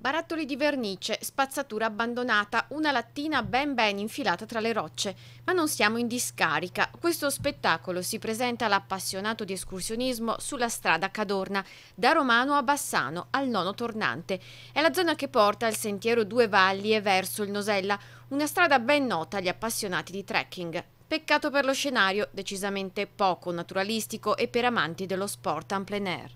Barattoli di vernice, spazzatura abbandonata, una lattina ben ben infilata tra le rocce. Ma non siamo in discarica. Questo spettacolo si presenta all'appassionato di escursionismo sulla strada Cadorna, da Romano a Bassano, al nono tornante. È la zona che porta al sentiero Due Valli e verso il Nosella, una strada ben nota agli appassionati di trekking. Peccato per lo scenario, decisamente poco naturalistico e per amanti dello sport en plein air.